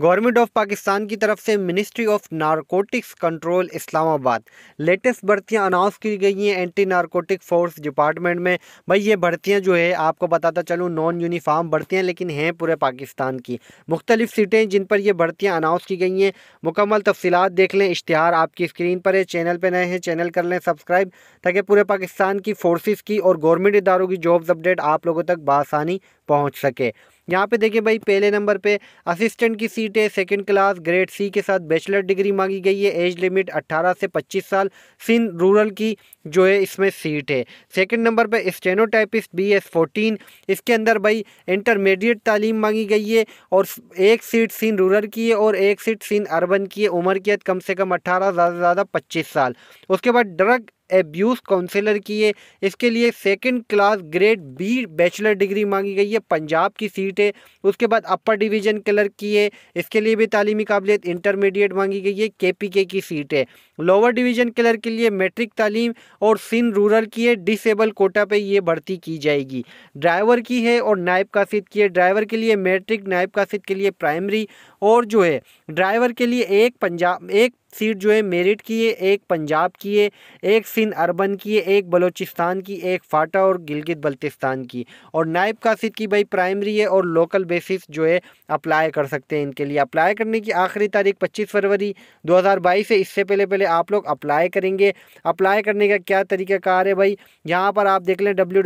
government of Pakistan की तरफ से ministry of narcotics control Islamabad latest भर्तियां अनाउंस की गई हैं एंटी नारकोटिक फोर्स डिपार्टमेंट में भाई ये भर्तियां जो है आपको बताता चलूँ नॉन यूनिफार्म भर्तियाँ लेकिन हैं पूरे पाकिस्तान की मुख्तलिफ सीटें जिन पर यह भर्तियाँ अनाउंस की गई हैं मुकम्मल तफसीत देख लें इश्तहार आपकी स्क्रीन पर है चैनल पर नए हैं चैनल कर लें सब्सक्राइब ताकि पूरे पाकिस्तान की फोर्सेज की और गवर्नमेंट इदारों की जॉब्स अपडेट आप लोगों तक बासानी पहुँच सके यहाँ पे देखिए भाई पहले नंबर पे असिस्टेंट की सीट है सेकंड क्लास ग्रेड सी के साथ बैचलर डिग्री मांगी गई है एज लिमिट 18 से 25 साल सिंध रूरल की जो है इसमें सीट है सेकंड नंबर पे स्टेनोटाइपिस्ट बी एस फोर्टीन इसके अंदर भाई इंटरमीडिएट तालीम मांगी गई है और एक सीट सिंध रूरल की है और एक सीट सिंध अर्बन की है उम्र की कम से कम अट्ठारह ज़्यादा से ज़्यादा पच्चीस साल उसके बाद ड्रग एब्यूज़ काउंसलर की है इसके लिए second class grade B bachelor degree मांगी गई है पंजाब की सीट है उसके बाद अपर डिवीज़न क्लर्क की है इसके लिए भी तालीमी काबिलियत इंटरमीडिएट मांगी गई है के की सीट है लोअर डिवीज़न क्लर्क के लिए मेट्रिक तालीम और सिन रूरल की है डिसेबल कोटा पर यह भर्ती की जाएगी ड्राइवर की है और नायब कासिद की है ड्राइवर के लिए मेट्रिक नायब कासिद के लिए प्राइमरी और जो है ड्राइवर के लिए एक पंजाब एक सीट जो है मेरिट की है एक पंजाब की है एक सिंध अरबन की है एक बलूचिस्तान की एक फाटा और गिलगित बल्तिस्तान की और नायब का सीट की भाई प्राइमरी है और लोकल बेसिस जो है अप्लाई कर सकते हैं इनके लिए अप्लाई करने की आखिरी तारीख 25 फरवरी 2022 है इससे पहले पहले आप लोग अप्लाई करेंगे अप्लाई करने का क्या तरीक़ाकार है भाई यहाँ पर आप देख लें डब्ल्यू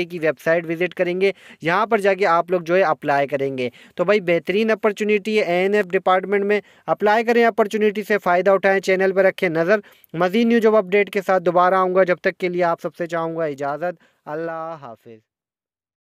की वेबसाइट विज़िट करेंगे यहाँ पर जाके आप लोग जो है अप्लाई करेंगे तो भाई बेहतरीन अपॉर्चुनिटी है एएनएफ डिपार्टमेंट में अप्लाई करें अपॉर्चुनिटी से फ़ायदा उठाएं चैनल पर रखें नज़र मज़ीद न्यू जॉब अपडेट के साथ दोबारा आऊँगा जब तक के लिए आप सबसे चाहूँगा इजाज़त अल्लाह हाफिज़